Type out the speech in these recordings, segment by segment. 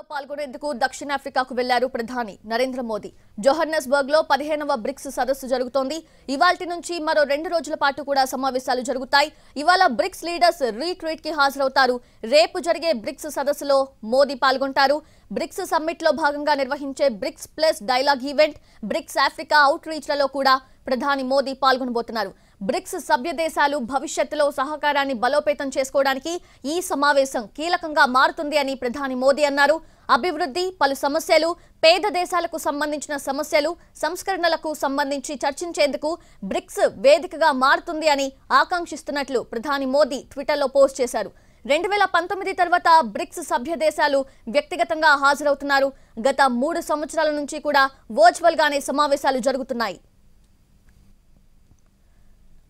సదస్సులో పాల్గొనేందుకు దక్షిణాఫ్రికాకు వెళ్లారు ప్రధాని నరేంద్ర మోదీ జోహర్నస్బర్గ్ లో పదిహేనవ బ్రిక్స్ సదస్సు జరుగుతోంది ఇవాల్టి నుంచి మరో రెండు రోజుల పాటు కూడా సమావేశాలు జరుగుతాయి ఇవాళ బ్రిక్స్ లీడర్స్ రీట్రీట్ కి హాజరవుతారు రేపు జరిగే బ్రిక్స్ సదస్సులో మోదీ పాల్గొంటారు బ్రిక్స్ సమ్మిట్ లో భాగంగా నిర్వహించే BRICS plus dialogue event BRICS Africa అవుట్ రీచ్లలో కూడా ప్రధాని మోదీ పాల్గొనబోతున్నారు బ్రిక్స్ సభ్య దేశాలు భవిష్యత్తులో సహకారాన్ని బలోపేతం చేసుకోవడానికి ఈ సమావేశం కీలకంగా మారుతుంది అని ప్రధాని మోదీ అన్నారు అభివృద్ధి పలు సమస్యలు పేద దేశాలకు సంబంధించిన సమస్యలు సంస్కరణలకు సంబంధించి చర్చించేందుకు బ్రిక్స్ వేదికగా మారుతుంది అని ఆకాంక్షిస్తున్నట్లు ప్రధాని మోదీ ట్విట్టర్లో పోస్ట్ చేశారు రెండు వేల పంతొమ్మిది తర్వాత బ్రిక్స్ సభ్య దేశాలు వ్యక్తిగతంగా హాజరవుతున్నారు గత మూడు సంవత్సరాల నుంచి కూడా వర్చువల్గానే సమావేశాలు జరుగుతున్నాయి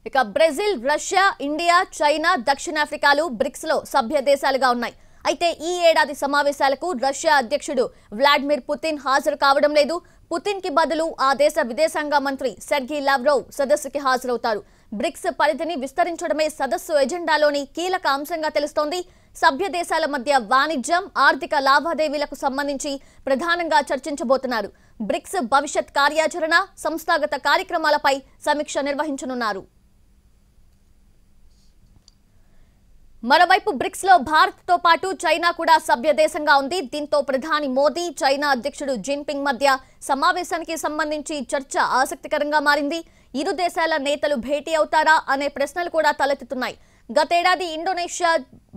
ఇక బ్రెజిల్ రష్యా ఇండియా చైనా దక్షిణాఫ్రికాలు బ్రిక్స్ లో సభ్య దేశాలుగా ఉన్నాయి అయితే ఈ ఏడాది సమావేశాలకు రష్యా అధ్యక్షుడు వ్లాడిమిర్ పుతిన్ హాజరు కావడం లేదు పుతిన్ కి బదులు ఆ దేశ విదేశాంగ మంత్రి సెర్గీ లావ్రోవ్ సదస్సుకి హాజరవుతారు బ్రిక్స్ పరిధిని విస్తరించడమే సదస్సు ఎజెండాలోని కీలక అంశంగా తెలుస్తోంది సభ్య దేశాల మధ్య వాణిజ్యం ఆర్థిక లావాదేవీలకు సంబంధించి ప్రధానంగా చర్చించబోతున్నారు బ్రిక్స్ భవిష్యత్ కార్యాచరణ సంస్థాగత కార్యక్రమాలపై సమీక్ష నిర్వహించనున్నారు మరోవైపు బ్రిక్స్ లో భారత్ తో పాటు చైనా కూడా సభ్య దేశంగా ఉంది దీంతో ప్రధాని మోదీ చైనా అధ్యక్షుడు జిన్పింగ్ మధ్య సమావేశానికి సంబంధించి చర్చ ఆసక్తికరంగా మారింది ఇరు దేశాల నేతలు భేటీ అవుతారా అనే ప్రశ్నలు కూడా తలెత్తుతున్నాయి గతేడాది ఇండోనేషియా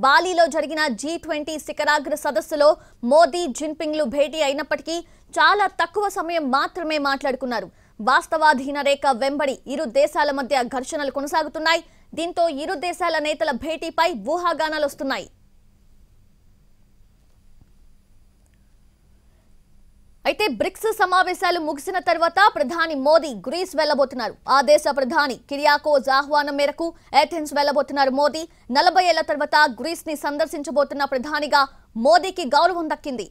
బాలీలో జరిగిన జీ ట్వంటీ శిఖరాగ్ర సదస్సులో మోదీ జిన్పింగ్లు భేటీ అయినప్పటికీ చాలా తక్కువ సమయం మాత్రమే మాట్లాడుకున్నారు వాస్తవాధీన రేఖ వెంబడి ఇరు దేశాల మధ్య ఘర్షణలు కొనసాగుతున్నాయి దీంతో ఇరు దేశాల నేతల భేటీపై వస్తున్నాయి అయితే బ్రిక్స్ సమావేశాలు ముగిసిన తర్వాత ప్రధాని మోదీ గ్రీస్ వెళ్లబోతున్నారు ఆ దేశ ప్రధాని కిరియాకోజ్ ఆహ్వానం మేరకు ఏథెన్స్ వెళ్లబోతున్నారు మోదీ నలభై ఏళ్ల తర్వాత గ్రీస్ ని సందర్శించబోతున్న ప్రధానిగా మోదీకి గౌరవం దక్కింది